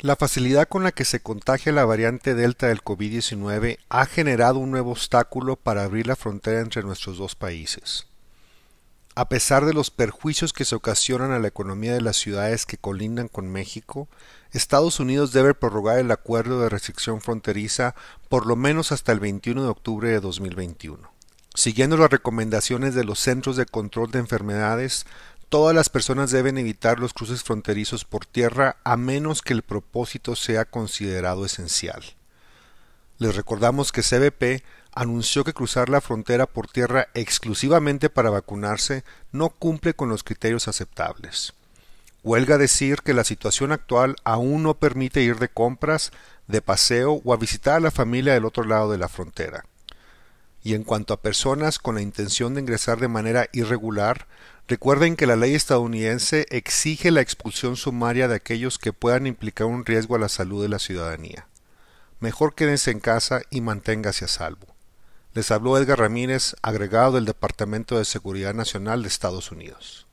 La facilidad con la que se contagia la variante Delta del COVID-19 ha generado un nuevo obstáculo para abrir la frontera entre nuestros dos países. A pesar de los perjuicios que se ocasionan a la economía de las ciudades que colindan con México, Estados Unidos debe prorrogar el acuerdo de restricción fronteriza por lo menos hasta el 21 de octubre de 2021. Siguiendo las recomendaciones de los Centros de Control de Enfermedades, Todas las personas deben evitar los cruces fronterizos por tierra a menos que el propósito sea considerado esencial. Les recordamos que CBP anunció que cruzar la frontera por tierra exclusivamente para vacunarse no cumple con los criterios aceptables. Huelga decir que la situación actual aún no permite ir de compras, de paseo o a visitar a la familia del otro lado de la frontera. Y en cuanto a personas con la intención de ingresar de manera irregular, Recuerden que la ley estadounidense exige la expulsión sumaria de aquellos que puedan implicar un riesgo a la salud de la ciudadanía. Mejor quédense en casa y manténgase a salvo. Les habló Edgar Ramírez, agregado del Departamento de Seguridad Nacional de Estados Unidos.